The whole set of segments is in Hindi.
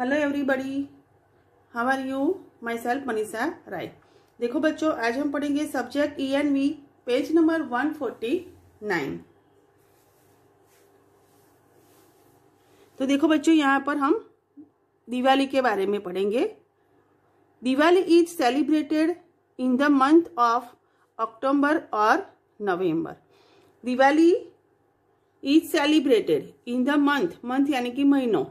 hello everybody how are you myself Manisha Rai देखो बच्चों आज हम पढ़ेंगे subject E N V page number one forty nine तो देखो बच्चों यहाँ पर हम दिवाली के बारे में पढ़ेंगे Diwali is celebrated in the month of October और November Diwali is celebrated in the month month यानी कि महीनों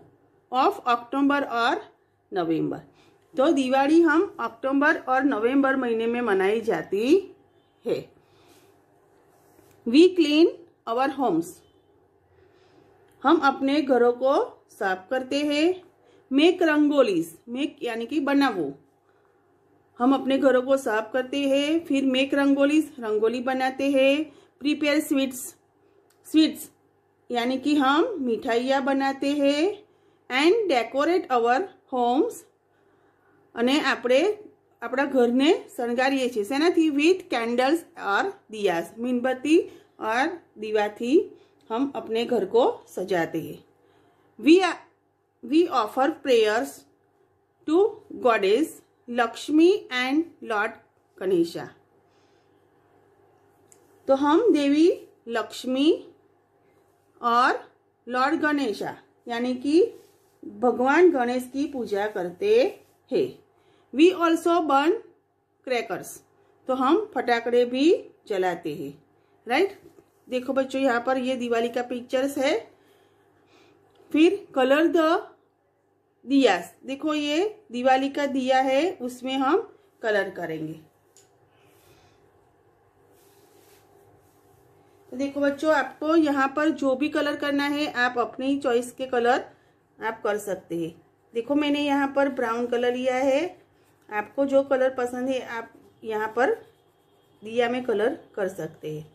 ऑफ अक्टूबर और नवंबर तो दिवाली हम अक्टूबर और नवंबर महीने में मनाई जाती है वी क्लीन अवर होम्स हम अपने घरों को साफ करते हैं मेक रंगोलीस मेक यानी कि बनावो हम अपने घरों को साफ करते हैं फिर मेक रंगोलीस रंगोली बनाते हैं प्रिपेयर स्वीट्स स्वीट्स यानी कि हम मिठाइयाँ बनाते हैं एंड डेकोरेट अवर होम्स અને अपना घर ने શણગારીએ सेना with with candles or diyas और दीवा थी हम अपने घर को सजाते हैं we we offer prayers to goddess Lakshmi and lord Ganesha तो हम देवी लक्ष्मी और लॉर्ड गणेशा यानी कि भगवान गणेश की पूजा करते हैं वी ऑल्सो बर्न क्रैकर्स तो हम फटाकड़े भी जलाते हैं राइट देखो बच्चों यहाँ पर ये दिवाली का पिक्चर्स है फिर कलर द दिया देखो ये दिवाली का दिया है उसमें हम कलर करेंगे तो देखो बच्चों आपको यहाँ पर जो भी कलर करना है आप अपनी चॉइस के कलर आप कर सकते हैं देखो मैंने यहाँ पर ब्राउन कलर लिया है आपको जो कलर पसंद है आप यहाँ पर दिया में कलर कर सकते हैं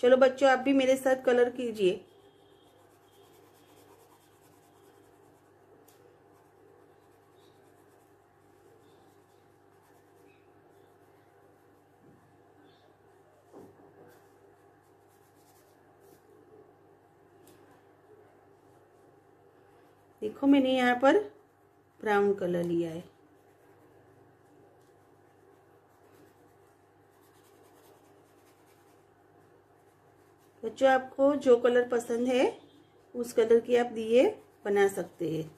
चलो बच्चों आप भी मेरे साथ कलर कीजिए देखो मैंने यहाँ पर ब्राउन कलर लिया है बच्चों आपको जो कलर पसंद है उस कलर की आप दिए बना सकते हैं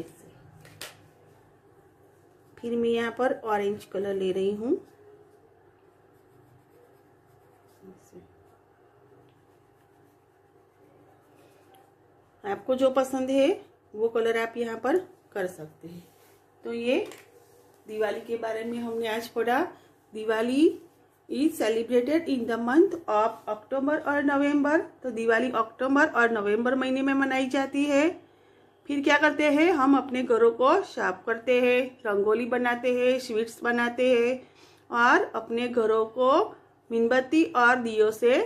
ऐसे फिर मैं यहाँ पर ऑरेंज कलर ले रही हूँ आपको जो पसंद है वो कलर आप यहाँ पर कर सकते हैं तो ये दिवाली के बारे में हमने आज पढ़ा Diwali is celebrated in the month of October और नवंबर तो दिवाली अक्टूबर और नवंबर महीने में मनाई जाती है फिर क्या करते हैं हम अपने घरों को साफ करते हैं रंगोली बनाते हैं स्वीट्स बनाते हैं और अपने घरों को मीनबत्ती और दियो से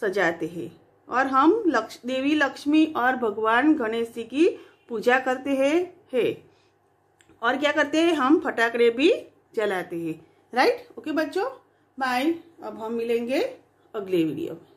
सजाते हैं और हम लक्ष देवी लक्ष्मी और भगवान गणेश जी की पूजा करते हैं है और क्या करते हैं हम फटाकड़े भी जलाते हैं राइट ओके बच्चों बाय अब हम मिलेंगे अगले वीडियो में